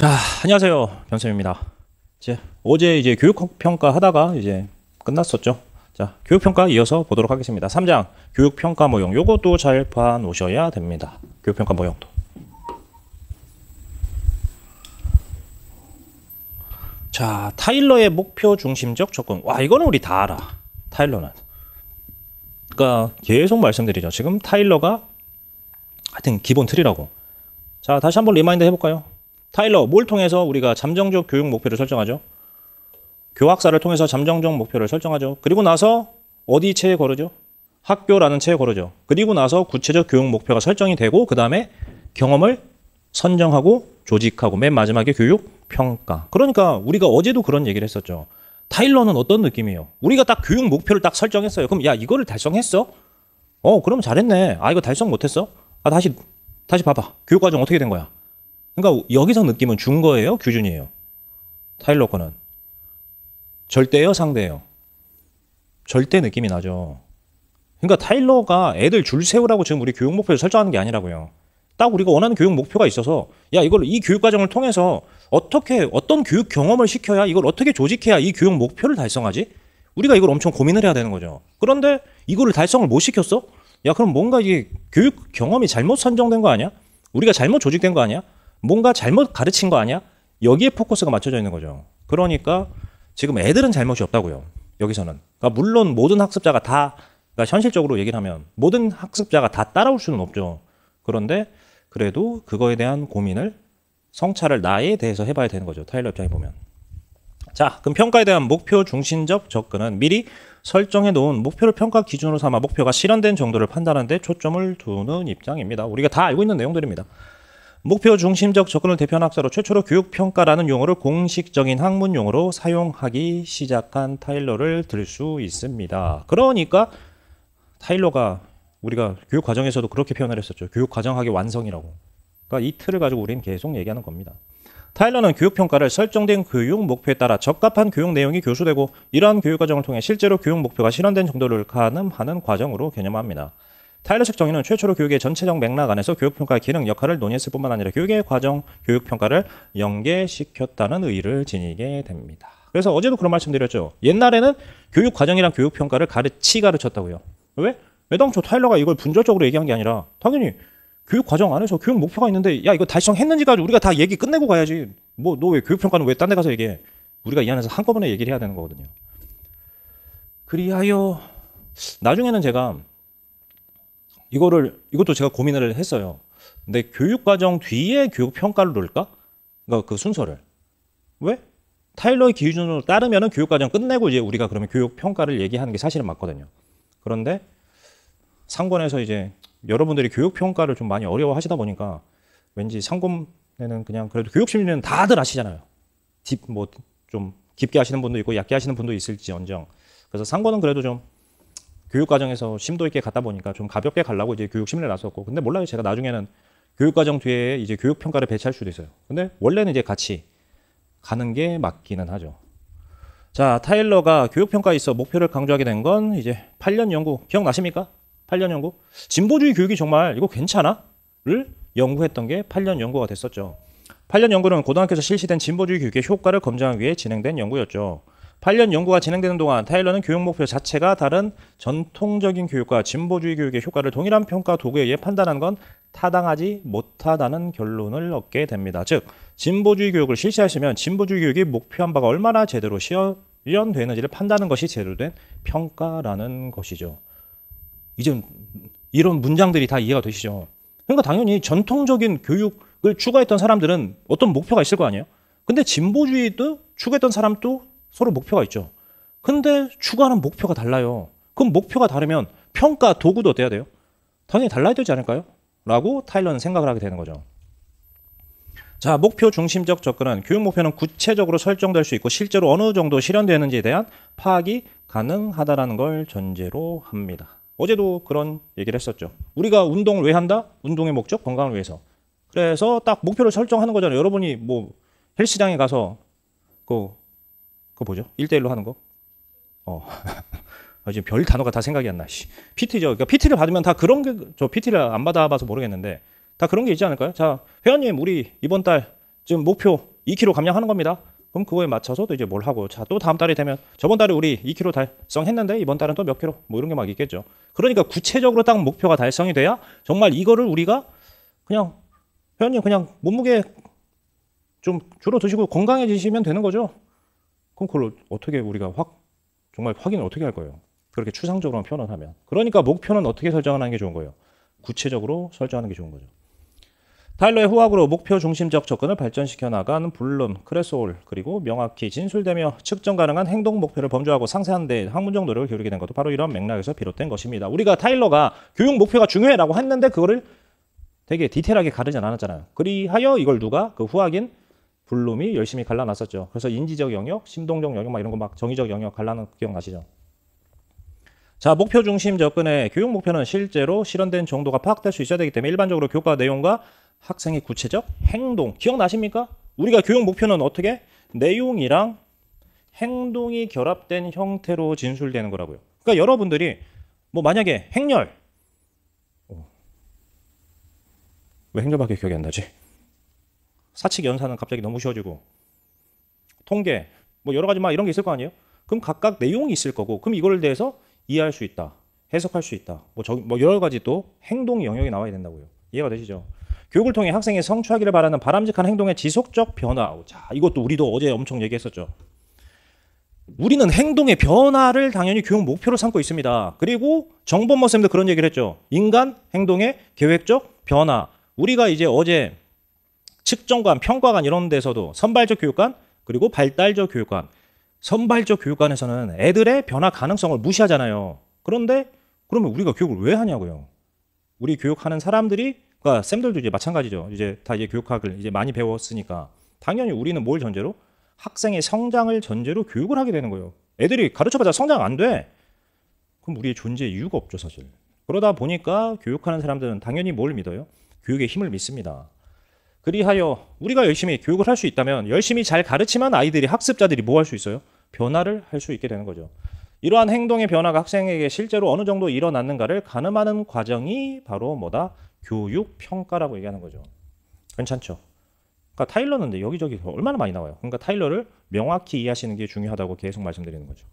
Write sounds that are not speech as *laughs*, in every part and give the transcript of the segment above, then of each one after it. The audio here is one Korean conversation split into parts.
자, 안녕하세요. 병쌤입니다. 이제 어제 이제 교육 평가 하다가 이제 끝났었죠. 자, 교육 평가 이어서 보도록 하겠습니다. 3장 교육 평가 모형 요것도 잘 봐 놓으셔야 됩니다. 교육 평가 모형도. 자, 타일러의 목표 중심적 접근. 와, 이거는 우리 다 알아. 타일러는. 그러니까 계속 말씀드리죠. 지금 타일러가 하여튼 기본 틀이라고. 자, 다시 한번 리마인드 해 볼까요? 타일러, 뭘 통해서 우리가 잠정적 교육 목표를 설정하죠? 교학사를 통해서 잠정적 목표를 설정하죠. 그리고 나서 어디 채에 거르죠? 학교라는 채에 거르죠. 그리고 나서 구체적 교육 목표가 설정이 되고 그 다음에 경험을 선정하고 조직하고 맨 마지막에 교육 평가. 그러니까 우리가 어제도 그런 얘기를 했었죠. 타일러는 어떤 느낌이에요? 우리가 딱 교육 목표를 딱 설정했어요. 그럼 야 이거를 달성했어? 어 그럼 잘했네. 아 이거 달성 못했어? 아 다시 다시 봐봐. 교육 과정 어떻게 된 거야? 그러니까 여기서 느낌은 준 거예요, 규준이에요. 타일러 거는 절대요, 상대요. 절대 느낌이 나죠. 그러니까 타일러가 애들 줄 세우라고 지금 우리 교육 목표를 설정하는 게 아니라고요. 딱 우리가 원하는 교육 목표가 있어서 야 이걸 이 교육 과정을 통해서 어떻게 어떤 교육 경험을 시켜야 이걸 어떻게 조직해야 이 교육 목표를 달성하지? 우리가 이걸 엄청 고민을 해야 되는 거죠. 그런데 이거를 달성을 못 시켰어? 야 그럼 뭔가 이게 교육 경험이 잘못 선정된 거 아니야? 우리가 잘못 조직된 거 아니야? 뭔가 잘못 가르친 거 아니야? 여기에 포커스가 맞춰져 있는 거죠. 그러니까 지금 애들은 잘못이 없다고요. 여기서는. 그러니까 물론 모든 학습자가 다, 그러니까 현실적으로 얘기를 하면 모든 학습자가 다 따라올 수는 없죠. 그런데 그래도 그거에 대한 고민을 성찰을 나에 대해서 해봐야 되는 거죠. 타일러 입장에 보면. 자, 그럼 평가에 대한 목표 중심적 접근은 미리 설정해 놓은 목표를 평가 기준으로 삼아 목표가 실현된 정도를 판단하는데 초점을 두는 입장입니다. 우리가 다 알고 있는 내용들입니다. 목표 중심적 접근을 대표한 학자로 최초로 교육평가라는 용어를 공식적인 학문 용어로 사용하기 시작한 타일러를 들 수 있습니다. 그러니까 타일러가 우리가 교육 과정에서도 그렇게 표현을 했었죠. 교육 과정학의 완성이라고. 그러니까 이 틀을 가지고 우리는 계속 얘기하는 겁니다. 타일러는 교육평가를 설정된 교육 목표에 따라 적합한 교육 내용이 교수되고 이러한 교육 과정을 통해 실제로 교육 목표가 실현된 정도를 가늠하는 과정으로 개념합니다. 타일러식 정의는 최초로 교육의 전체적 맥락 안에서 교육평가의 기능 역할을 논의했을 뿐만 아니라 교육의 과정, 교육평가를 연계시켰다는 의의를 지니게 됩니다. 그래서 어제도 그런 말씀 드렸죠. 옛날에는 교육 과정이랑 교육 평가를 가르치 가르쳤다고요. 왜? 애당초 타일러가 이걸 분절적으로 얘기한 게 아니라 당연히 교육 과정 안에서 교육 목표가 있는데 야 이거 달성했는지 가지고 우리가 다 얘기 끝내고 가야지. 뭐 너 왜 교육 평가는 왜 딴 데 가서 얘기해? 우리가 이 안에서 한꺼번에 얘기를 해야 되는 거거든요. 그리하여 나중에는 제가 이거를 이것도 제가 고민을 했어요. 근데 교육과정 뒤에 교육 평가를 놓을까? 그러니까 그 순서를 왜? 타일러의 기준으로 따르면 교육과정 끝내고 이제 우리가 그러면 교육 평가를 얘기하는 게 사실은 맞거든요. 그런데 상권에서 이제 여러분들이 교육 평가를 좀 많이 어려워하시다 보니까 왠지 상권에는 그냥 그래도 교육 심리는 다들 아시잖아요. 딥뭐좀 깊게 하시는 분도 있고 얕게 하시는 분도 있을지언정. 그래서 상권은 그래도 좀 교육 과정에서 심도 있게 갔다 보니까 좀 가볍게 가려고 이제 교육 심리에 나섰고 근데 몰라요 제가 나중에는 교육 과정 뒤에 이제 교육 평가를 배치할 수도 있어요. 근데 원래는 이제 같이 가는 게 맞기는 하죠. 자, 타일러가 교육 평가에 있어 목표를 강조하게 된 건 이제 8년 연구 기억나십니까? 8년 연구. 진보주의 교육이 정말 이거 괜찮아?를 연구했던 게 8년 연구가 됐었죠. 8년 연구는 고등학교에서 실시된 진보주의 교육의 효과를 검증하기 위해 진행된 연구였죠. 8년 연구가 진행되는 동안 타일러는 교육 목표 자체가 다른 전통적인 교육과 진보주의 교육의 효과를 동일한 평가 도구에 의해 판단한 건 타당하지 못하다는 결론을 얻게 됩니다. 즉, 진보주의 교육을 실시하시면 진보주의 교육이 목표한 바가 얼마나 제대로 실현되는지를 판단하는 것이 제대로 된 평가라는 것이죠. 이제 이런 문장들이 다 이해가 되시죠? 그러니까 당연히 전통적인 교육을 추구했던 사람들은 어떤 목표가 있을 거 아니에요? 근데 진보주의도 추구했던 사람도 서로 목표가 있죠. 근데 추구하는 목표가 달라요. 그럼 목표가 다르면 평가 도구도 돼야 돼요? 당연히 달라야 되지 않을까요? 라고 타일러는 생각을 하게 되는 거죠. 자, 목표 중심적 접근은 교육 목표는 구체적으로 설정될 수 있고 실제로 어느 정도 실현되는지에 대한 파악이 가능하다라는 걸 전제로 합니다. 어제도 그런 얘기를 했었죠. 우리가 운동을 왜 한다? 운동의 목적, 건강을 위해서. 그래서 딱 목표를 설정하는 거잖아요. 여러분이 뭐 헬스장에 가서 그 그거 보죠. 1대1로 하는 거. 어. *laughs* 아, 지금 별 단어가 다 생각이 안 나. 씨. PT죠. 그러니까 PT를 받으면 다 그런 게, 저 PT를 안 받아봐서 모르겠는데, 다 그런 게 있지 않을까요? 자, 회원님, 우리 이번 달 지금 목표 2kg 감량하는 겁니다. 그럼 그거에 맞춰서 도 이제 뭘 하고, 자, 또 다음 달이 되면, 저번 달에 우리 2kg 달성했는데, 이번 달은 또 몇 kg? 뭐 이런 게막 있겠죠. 그러니까 구체적으로 딱 목표가 달성이 돼야, 정말 이거를 우리가 그냥, 회원님, 그냥 몸무게 좀 줄어 드시고 건강해지시면 되는 거죠. 그럼 그걸 어떻게 우리가 확 정말 확인을 어떻게 할 거예요? 그렇게 추상적으로만 표현하면. 을 그러니까 목표는 어떻게 설정하는 게 좋은 거예요? 구체적으로 설정하는 게 좋은 거죠. 타일러의 후학으로 목표 중심적 접근을 발전시켜 나가는 블룸, 크레소울 그리고 명확히 진술되며 측정 가능한 행동 목표를 범주하고 상세한 데 학문적 노력을 기울이게 된 것도 바로 이런 맥락에서 비롯된 것입니다. 우리가 타일러가 교육 목표가 중요해라고 했는데 그거를 되게 디테일하게 가르지 않았잖아요. 그리하여 이걸 누가 그 후학인 블룸이 열심히 갈라놨었죠. 그래서 인지적 영역, 심동적 영역 막 이런 거 막 정의적 영역 갈라놓은 기억나시죠? 자, 목표 중심 접근의 교육 목표는 실제로 실현된 정도가 파악될 수 있어야 되기 때문에 일반적으로 교과 내용과 학생의 구체적 행동 기억나십니까? 우리가 교육 목표는 어떻게 내용이랑 행동이 결합된 형태로 진술되는 거라고요. 그러니까 여러분들이 뭐 만약에 행렬 어. 왜 행렬밖에 기억이 안 나지? 사칙 연산은 갑자기 너무 쉬워지고 통계 뭐 여러 가지 막 이런 게 있을 거 아니에요? 그럼 각각 내용이 있을 거고 그럼 이거를 대해서 이해할 수 있다. 해석할 수 있다. 뭐, 저, 뭐 여러 가지 또 행동 영역이 나와야 된다고요. 이해가 되시죠? 교육을 통해 학생의 성취하기를 바라는 바람직한 행동의 지속적 변화. 자, 이것도 우리도 어제 엄청 얘기했었죠. 우리는 행동의 변화를 당연히 교육 목표로 삼고 있습니다. 그리고 정범모 쌤도 그런 얘기를 했죠. 인간 행동의 계획적 변화. 우리가 이제 어제 측정관, 평가관 이런 데서도 선발적 교육관 그리고 발달적 교육관 선발적 교육관에서는 애들의 변화 가능성을 무시하잖아요. 그런데 그러면 우리가 교육을 왜 하냐고요. 우리 교육하는 사람들이 그러니까 쌤들도 이제 마찬가지죠. 이제 다 이제 교육학을 이제 많이 배웠으니까 당연히 우리는 뭘 전제로 학생의 성장을 전제로 교육을 하게 되는 거예요. 애들이 가르쳐봐자 성장 안 돼. 그럼 우리의 존재 이유가 없죠 사실. 그러다 보니까 교육하는 사람들은 당연히 뭘 믿어요? 교육의 힘을 믿습니다. 그리하여 우리가 열심히 교육을 할 수 있다면 열심히 잘 가르치면 아이들이 학습자들이 뭐 할 수 있어요? 변화를 할 수 있게 되는 거죠. 이러한 행동의 변화가 학생에게 실제로 어느 정도 일어났는가를 가늠하는 과정이 바로 뭐다? 교육 평가라고 얘기하는 거죠. 괜찮죠? 그러니까 타일러는 여기저기 얼마나 많이 나와요. 그러니까 타일러를 명확히 이해하시는 게 중요하다고 계속 말씀드리는 거죠.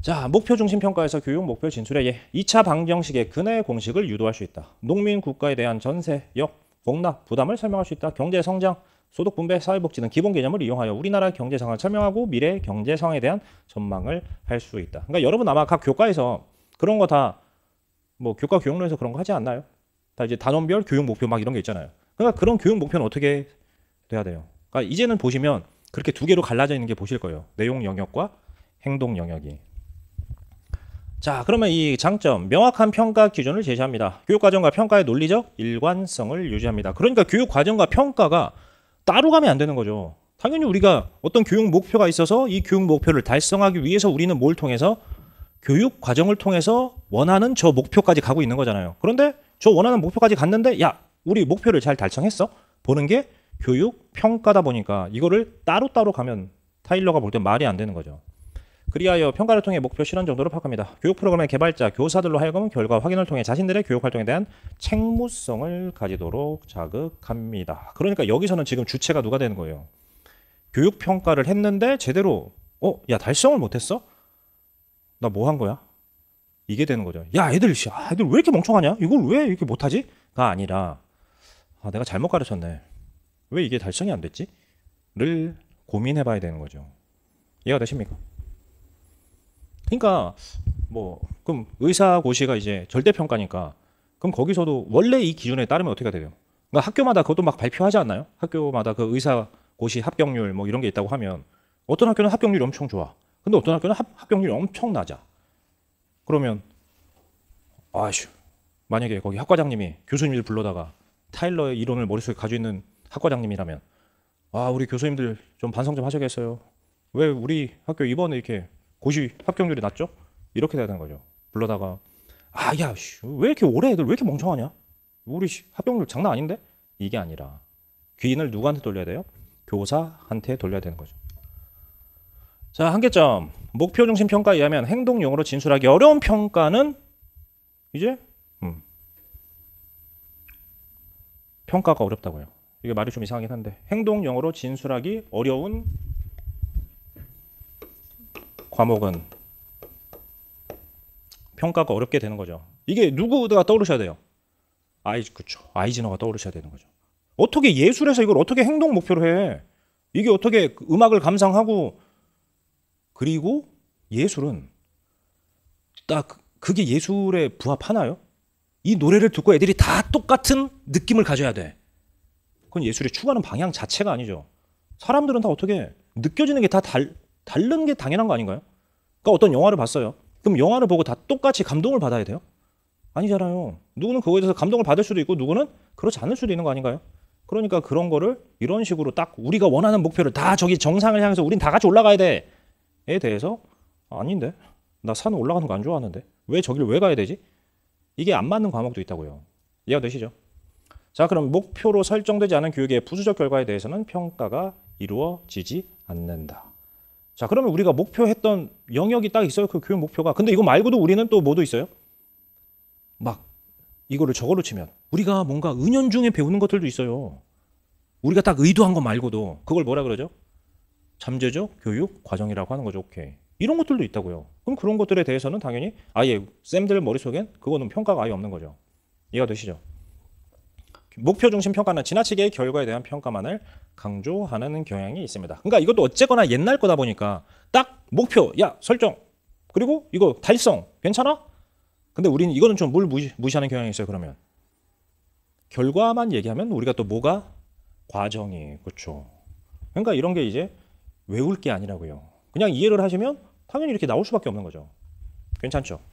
자, 목표 중심 평가에서 교육 목표 진출에 예, 2차 방정식의 근해 공식을 유도할 수 있다. 농민 국가에 대한 전세역 공납, 부담을 설명할 수 있다. 경제 성장, 소득 분배, 사회복지 등 기본 개념을 이용하여 우리나라 경제 상황을 설명하고 미래 경제 상황에 대한 전망을 할 수 있다. 그러니까 여러분 아마 각 교과에서 그런 거 다 뭐 교과 교육론에서 그런 거 하지 않나요? 다 이제 단원별 교육 목표 막 이런 게 있잖아요. 그러니까 그런 교육 목표는 어떻게 돼야 돼요? 그러니까 이제는 보시면 그렇게 두 개로 갈라져 있는 게 보실 거예요. 내용 영역과 행동 영역이. 자 그러면 이 장점 명확한 평가 기준을 제시합니다. 교육과정과 평가의 논리적 일관성을 유지합니다. 그러니까 교육과정과 평가가 따로 가면 안 되는 거죠. 당연히 우리가 어떤 교육 목표가 있어서 이 교육 목표를 달성하기 위해서 우리는 뭘 통해서 교육 과정을 통해서 원하는 저 목표까지 가고 있는 거잖아요. 그런데 저 원하는 목표까지 갔는데 야 우리 목표를 잘 달성했어 보는 게 교육 평가다 보니까 이거를 따로따로 가면 타일러가 볼 때 말이 안 되는 거죠. 그리하여 평가를 통해 목표 실현 정도로 파악합니다. 교육 프로그램의 개발자, 교사들로 하여금 결과 확인을 통해 자신들의 교육 활동에 대한 책무성을 가지도록 자극합니다. 그러니까 여기서는 지금 주체가 누가 되는 거예요? 교육 평가를 했는데 제대로 어, 야 달성을 못했어? 나 뭐 한 거야? 이게 되는 거죠. 야 애들, 씨. 아, 애들 왜 이렇게 멍청하냐? 이걸 왜 이렇게 못하지? 가 아니라 아 내가 잘못 가르쳤네. 왜 이게 달성이 안 됐지?를 고민해봐야 되는 거죠. 이해가 되십니까? 그러니까 뭐 그럼 의사고시가 이제 절대평가니까 그럼 거기서도 원래 이 기준에 따르면 어떻게 돼요? 그러니까 학교마다 그것도 막 발표하지 않나요? 학교마다 그 의사고시 합격률 뭐 이런 게 있다고 하면 어떤 학교는 합격률이 엄청 좋아. 근데 어떤 학교는 합, 합격률이 엄청 낮아. 그러면 아휴 만약에 거기 학과장님이 교수님들 불러다가 타일러의 이론을 머릿속에 가지고 있는 학과장님이라면 아 우리 교수님들 좀 반성 좀 하셔야겠어요. 왜 우리 학교 이번에 이렇게 고시 합격률이 낮죠? 이렇게 되는 거죠. 불러다가 아, 야, 씨, 왜 이렇게 오래 애들 왜 이렇게 멍청하냐? 우리 씨, 합격률 장난 아닌데? 이게 아니라 귀인을 누구한테 돌려야 돼요? 교사한테 돌려야 되는 거죠. 자, 한계점. 목표 중심 평가에 의하면 행동용으로 진술하기 어려운 평가는 이제 음. 평가가 어렵다고요. 이게 말이 좀 이상하긴 한데 행동용으로 진술하기 어려운 과목은 평가가 어렵게 되는 거죠. 이게 누구가 떠오르셔야 돼요? 아이 그쵸. 아이즈너가 떠오르셔야 되는 거죠. 어떻게 예술에서 이걸 어떻게 행동 목표로 해? 이게 어떻게 음악을 감상하고 그리고 예술은 딱 그게 예술에 부합하나요? 이 노래를 듣고 애들이 다 똑같은 느낌을 가져야 돼. 그건 예술이 추구하는 방향 자체가 아니죠. 사람들은 다 어떻게 느껴지는 게 다 달, 다른 게 당연한 거 아닌가요? 그러니까 어떤 영화를 봤어요. 그럼 영화를 보고 다 똑같이 감동을 받아야 돼요? 아니잖아요. 누구는 그거에 대해서 감동을 받을 수도 있고 누구는 그렇지 않을 수도 있는 거 아닌가요? 그러니까 그런 거를 이런 식으로 딱 우리가 원하는 목표를 다 저기 정상을 향해서 우린 다 같이 올라가야 돼에 대해서 아닌데 나 산 올라가는 거 안 좋아하는데 왜 저길 왜 가야 되지? 이게 안 맞는 과목도 있다고요. 이해가 되시죠? 자 그럼 목표로 설정되지 않은 교육의 부수적 결과에 대해서는 평가가 이루어지지 않는다. 자, 그러면 우리가 목표했던 영역이 딱 있어요. 그 교육 목표가. 근데 이거 말고도 우리는 또 뭐도 있어요? 막 이거를 저거로 치면 우리가 뭔가 은연중에 배우는 것들도 있어요. 우리가 딱 의도한 거 말고도 그걸 뭐라 그러죠? 잠재적 교육 과정이라고 하는 거죠. 오케이. 이런 것들도 있다고요. 그럼 그런 것들에 대해서는 당연히 아예 쌤들 머릿속엔 그거는 평가가 아예 없는 거죠. 이해가 되시죠? 목표 중심 평가는 지나치게 결과에 대한 평가만을 강조하는 경향이 있습니다. 그러니까 이것도 어쨌거나 옛날 거다 보니까 딱 목표, 야 설정, 그리고 이거 달성, 괜찮아? 근데 우리는 이거는 좀물 무시, 하는 경향이 있어요. 그러면 결과만 얘기하면 우리가 또 뭐가 과정이 그렇죠. 그러니까 이런 게 이제 외울 게 아니라고요. 그냥 이해를 하시면 당연히 이렇게 나올 수밖에 없는 거죠. 괜찮죠?